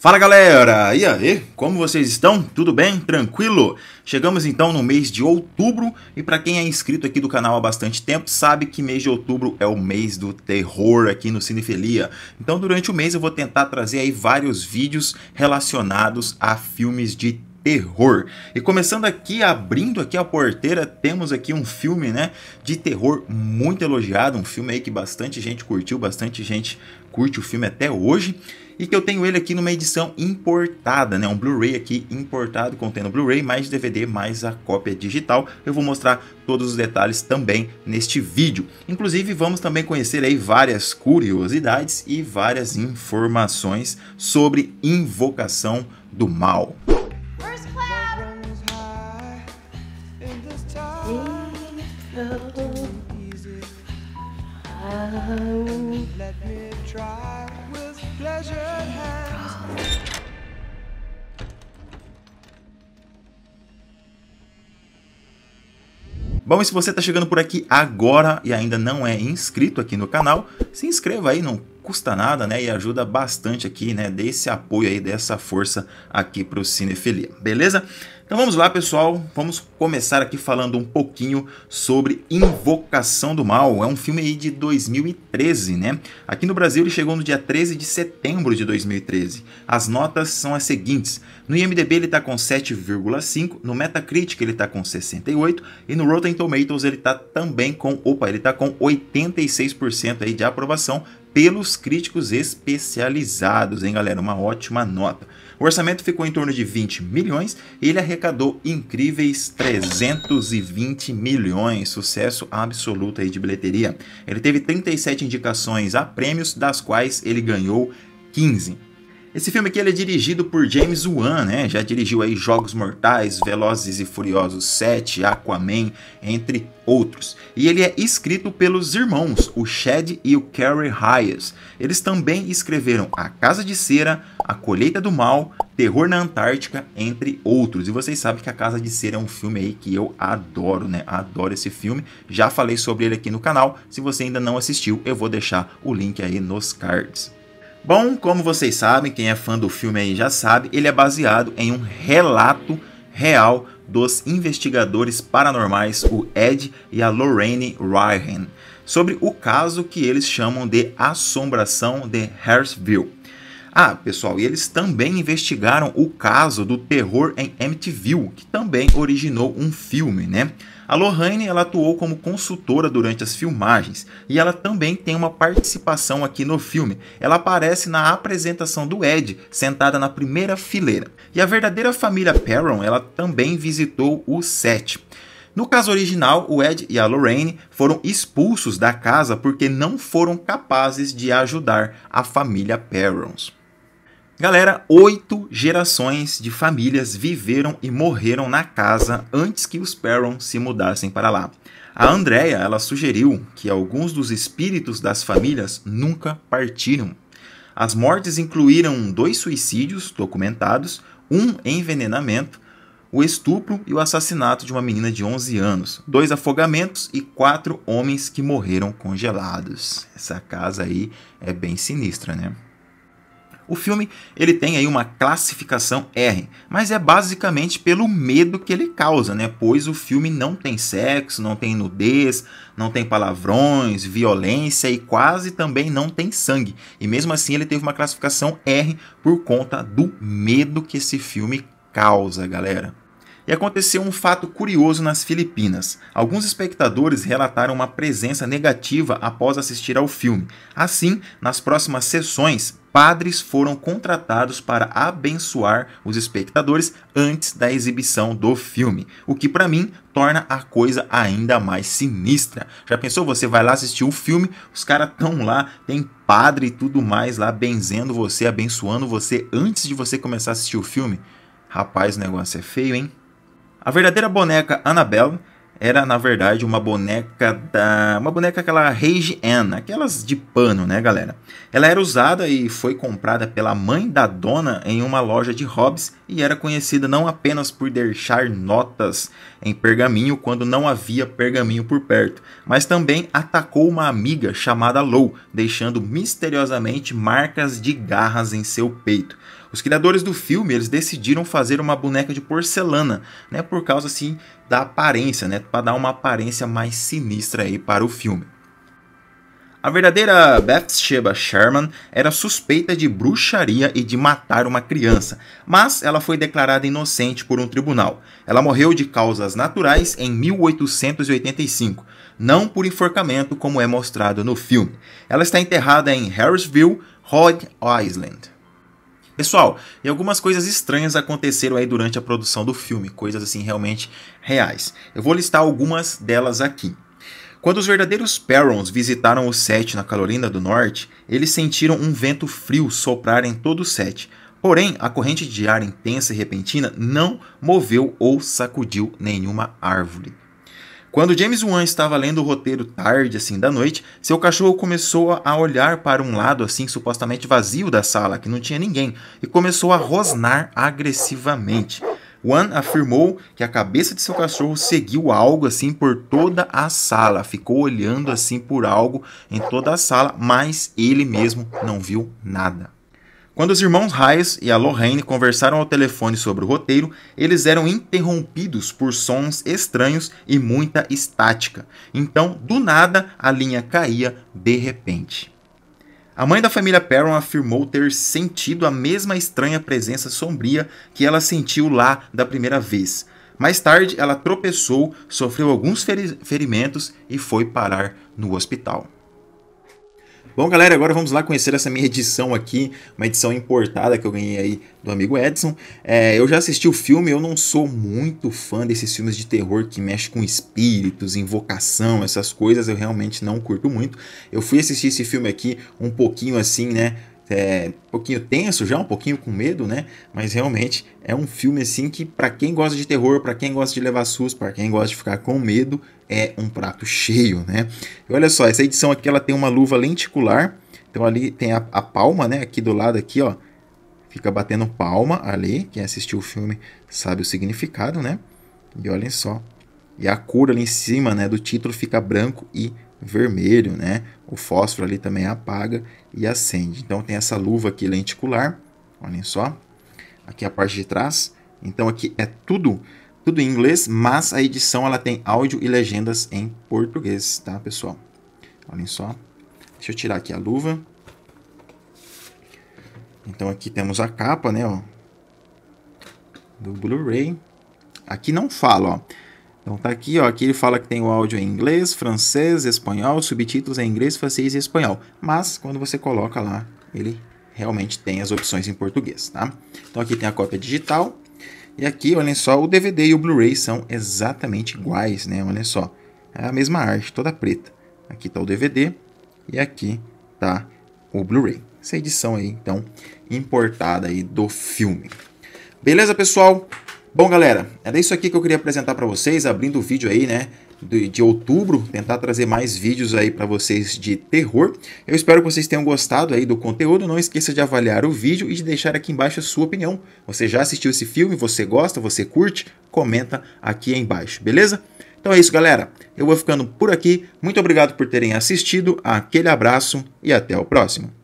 Fala galera! E aí, como vocês estão? Tudo bem? Tranquilo? Chegamos então no mês de outubro e para quem é inscrito aqui do canal há bastante tempo sabe que mês de outubro é o mês do terror aqui no Cinefilia. Então durante o mês eu vou tentar trazer aí vários vídeos relacionados a filmes de terror. E começando aqui, abrindo aqui a porteira, temos aqui um filme, né, de terror muito elogiado, um filme aí que bastante gente curtiu, bastante gente curte o filme até hoje e que eu tenho ele aqui numa edição importada, né? Um Blu-ray aqui importado contendo Blu-ray mais DVD mais a cópia digital. Eu vou mostrar todos os detalhes também neste vídeo. Inclusive vamos também conhecer aí várias curiosidades e várias informações sobre Invocação do Mal. Let me try. Bom, e se você está chegando por aqui agora e ainda não é inscrito aqui no canal, se inscreva aí, não custa nada, né? E ajuda bastante aqui, né? Desse apoio aí, dessa força aqui para o Cinefilia, beleza? Então vamos lá, pessoal. Vamos começar aqui falando um pouquinho sobre Invocação do Mal. É um filme aí de 2013, né? Aqui no Brasil ele chegou no dia 13 de setembro de 2013. As notas são as seguintes: no IMDb ele tá com 7,5, no Metacritic ele tá com 68 e no Rotten Tomatoes ele tá também com, opa, ele tá com 86% aí de aprovação pelos críticos especializados, hein, galera? Uma ótima nota. O orçamento ficou em torno de 20 milhões e ele arrecadou incríveis 320 milhões, sucesso absoluto aí de bilheteria. Ele teve 37 indicações a prêmios, das quais ele ganhou 15. Esse filme aqui ele é dirigido por James Wan, né? Já dirigiu aí Jogos Mortais, Velozes e Furiosos 7, Aquaman, entre outros. E ele é escrito pelos irmãos, o Shed e o Kerry Hayes. Eles também escreveram A Casa de Cera, A Colheita do Mal, Terror na Antártica, entre outros. E vocês sabem que A Casa de Cera é um filme aí que eu adoro, né? Adoro esse filme. Já falei sobre ele aqui no canal. Se você ainda não assistiu, eu vou deixar o link aí nos cards. Bom, como vocês sabem, quem é fã do filme aí já sabe, ele é baseado em um relato real dos investigadores paranormais, o Ed e a Lorraine Ryan, sobre o caso que eles chamam de Assombração de Hairsville. Ah, pessoal, e eles também investigaram o caso do terror em Amityville, que também originou um filme, né? A Lohane ela atuou como consultora durante as filmagens e ela também tem uma participação aqui no filme. Ela aparece na apresentação do Ed, sentada na primeira fileira. E a verdadeira família Perron ela também visitou o set. No caso original, o Ed e a Lorraine foram expulsos da casa porque não foram capazes de ajudar a família Perrons. Galera, oito gerações de famílias viveram e morreram na casa antes que os Perron se mudassem para lá. A Andrea, ela sugeriu que alguns dos espíritos das famílias nunca partiram. As mortes incluíram dois suicídios documentados, um envenenamento, o estupro e o assassinato de uma menina de 11 anos, dois afogamentos e quatro homens que morreram congelados. Essa casa aí é bem sinistra, né? O filme ele tem aí uma classificação R, mas é basicamente pelo medo que ele causa, né? Pois o filme não tem sexo, não tem nudez, não tem palavrões, violência e quase também não tem sangue. E mesmo assim ele teve uma classificação R por conta do medo que esse filme causa, galera e aconteceu um fato curioso nas Filipinas. Alguns espectadores relataram uma presença negativa após assistir ao filme. Assim, nas próximas sessões, padres foram contratados para abençoar os espectadores antes da exibição do filme, o que para mim torna a coisa ainda mais sinistra. Já pensou você vai lá assistir o filme, os caras tão lá, tem padre e tudo mais lá benzendo você, abençoando você antes de você começar a assistir o filme? Rapaz, o negócio é feio, hein? A verdadeira boneca Annabelle era na verdade uma boneca da uma boneca aquela Rage Anne, aquelas de pano, né, galera? Ela era usada e foi comprada pela mãe da dona em uma loja de hobbies e era conhecida não apenas por deixar notas em pergaminho quando não havia pergaminho por perto, mas também atacou uma amiga chamada Lou, deixando misteriosamente marcas de garras em seu peito. Os criadores do filme eles decidiram fazer uma boneca de porcelana, né, por causa assim da aparência, né, para dar uma aparência mais sinistra aí para o filme. A verdadeira Bathsheba Sherman era suspeita de bruxaria e de matar uma criança, mas ela foi declarada inocente por um tribunal. Ela morreu de causas naturais em 1885, não por enforcamento como é mostrado no filme. Ela está enterrada em Harrisville, Rhode Island. Pessoal, e algumas coisas estranhas aconteceram aí durante a produção do filme, coisas assim realmente reais. Eu vou listar algumas delas aqui. Quando os verdadeiros Perrons visitaram o set na Carolina do Norte, eles sentiram um vento frio soprar em todo o set. Porém, a corrente de ar intensa e repentina não moveu ou sacudiu nenhuma árvore. Quando James Wan estava lendo o roteiro tarde assim da noite, seu cachorro começou a olhar para um lado assim supostamente vazio da sala, que não tinha ninguém, e começou a rosnar agressivamente. Wan afirmou que a cabeça de seu cachorro seguiu algo assim por toda a sala, ficou olhando assim por algo em toda a sala, mas ele mesmo não viu nada. Quando os irmãos Hayes e a Lorraine conversaram ao telefone sobre o roteiro, eles eram interrompidos por sons estranhos e muita estática. Então, do nada, a linha caía de repente. A mãe da família Perron afirmou ter sentido a mesma estranha presença sombria que ela sentiu lá da primeira vez. Mais tarde, ela tropeçou, sofreu alguns ferimentos e foi parar no hospital. Bom, galera, agora vamos lá conhecer essa minha edição aqui, uma edição importada que eu ganhei aí do amigo Edson. É, eu já assisti o filme, eu não sou muito fã desses filmes de terror que mexe com espíritos, invocação, essas coisas, eu realmente não curto muito. Eu fui assistir esse filme aqui um pouquinho assim, né, é, um pouquinho tenso já, um pouquinho com medo, né? Mas realmente é um filme assim que para quem gosta de terror, para quem gosta de levar susto, para quem gosta de ficar com medo, é um prato cheio, né? E olha só, essa edição aqui ela tem uma luva lenticular. Então ali tem a, a palma, né, aqui do lado aqui, ó. Fica batendo palma ali, quem assistiu o filme sabe o significado, né? E olhem só. E a cor ali em cima, né, do título fica branco e vermelho, né? O fósforo ali também apaga e acende. Então tem essa luva aqui lenticular, olhem só, aqui a parte de trás. Então aqui é tudo, tudo em inglês, mas a edição ela tem áudio e legendas em português, tá, pessoal? Olhem só. Deixa eu tirar aqui a luva. Então aqui temos a capa, né, ó, do Blu-ray. Aqui não fala, ó então tá aqui, ó, aqui ele fala que tem o áudio em inglês, francês, espanhol, subtítulos em inglês, francês e espanhol. Mas quando você coloca lá, ele realmente tem as opções em português, tá? Então aqui tem a cópia digital. E aqui, olhem só, o DVD e o Blu-ray são exatamente iguais, né? Olha só, é a mesma arte, toda preta. Aqui tá o DVD e aqui tá o Blu-ray. Essa edição aí, então, importada aí do filme. Beleza, pessoal? Bom, galera, era isso aqui que eu queria apresentar para vocês, abrindo o vídeo aí, né, de, de outubro, tentar trazer mais vídeos aí para vocês de terror. Eu espero que vocês tenham gostado aí do conteúdo, não esqueça de avaliar o vídeo e de deixar aqui embaixo a sua opinião. Você já assistiu esse filme, você gosta, você curte? Comenta aqui embaixo, beleza? Então é isso, galera. Eu vou ficando por aqui. Muito obrigado por terem assistido. Aquele abraço e até o próximo.